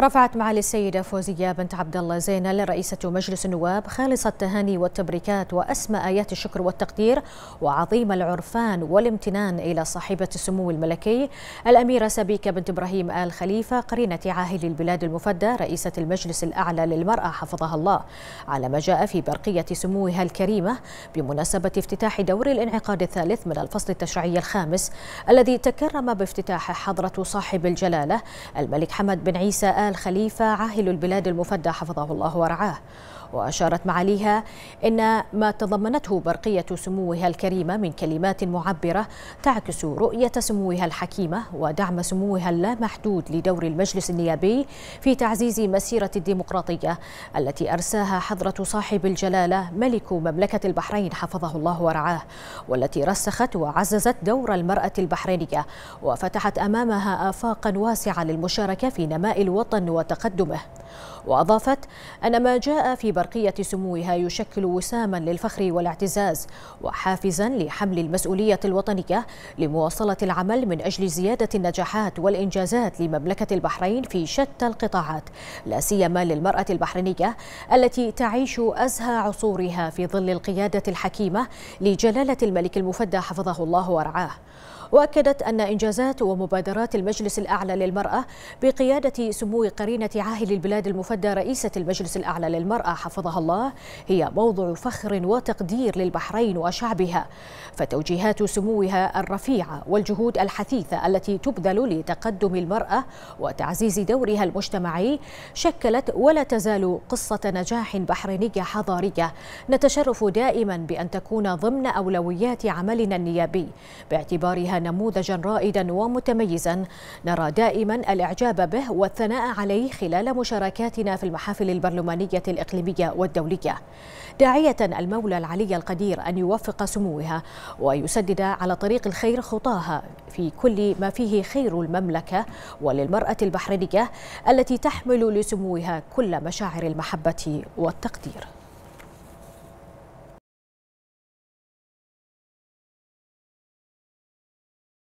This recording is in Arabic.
رفعت معالي السيدة فوزية بنت عبد الله زينل رئيسة مجلس النواب خالص التهاني والتبريكات وأسمى آيات الشكر والتقدير وعظيم العرفان والامتنان إلى صاحبة السمو الملكي الأميرة سبيكة بنت إبراهيم آل خليفة قرينة عاهل البلاد المفدى رئيسة المجلس الأعلى للمرأة حفظها الله على ما جاء في برقية سموها الكريمة بمناسبة افتتاح دور الانعقاد الثالث من الفصل التشريعي الخامس الذي تكرم بافتتاح حضرة صاحب الجلالة الملك حمد بن عيسى آل آل خليفة عاهل البلاد المفدى حفظه الله ورعاه وأشارت معاليها إن ما تضمنته برقية سموها الكريمة من كلمات معبرة تعكس رؤية سموها الحكيمة ودعم سموها اللامحدود لدور المجلس النيابي في تعزيز مسيرة الديمقراطية التي أرساها حضرة صاحب الجلالة ملك مملكة البحرين حفظه الله ورعاه والتي رسخت وعززت دور المرأة البحرينية وفتحت أمامها آفاقا واسعة للمشاركة في نماء الوطن الوطن وتقدمه وأضافت أن ما جاء في برقية سموها يشكل وساما للفخر والاعتزاز وحافزا لحمل المسؤولية الوطنية لمواصلة العمل من أجل زيادة النجاحات والإنجازات لمملكة البحرين في شتى القطاعات لا سيما للمرأة البحرينية التي تعيش أزهى عصورها في ظل القيادة الحكيمة لجلالة الملك المفدى حفظه الله ورعاه واكدت ان انجازات ومبادرات المجلس الاعلى للمراه بقياده سمو قرينه عاهل البلاد بغداد المفدى رئيسة المجلس الأعلى للمرأة حفظها الله هي موضع فخر وتقدير للبحرين وشعبها فتوجيهات سموها الرفيعة والجهود الحثيثة التي تبذل لتقدم المرأة وتعزيز دورها المجتمعي شكلت ولا تزال قصة نجاح بحرينية حضارية نتشرف دائما بأن تكون ضمن أولويات عملنا النيابي باعتبارها نموذجا رائدا ومتميزا نرى دائما الإعجاب به والثناء عليه خلال مشاركة مشاركاتنا في المحافل البرلمانية الإقليمية والدولية داعية المولى العلي القدير أن يوفق سموها ويسدد على طريق الخير خطاها في كل ما فيه خير المملكة وللمرأة البحرينية التي تحمل لسموها كل مشاعر المحبة والتقدير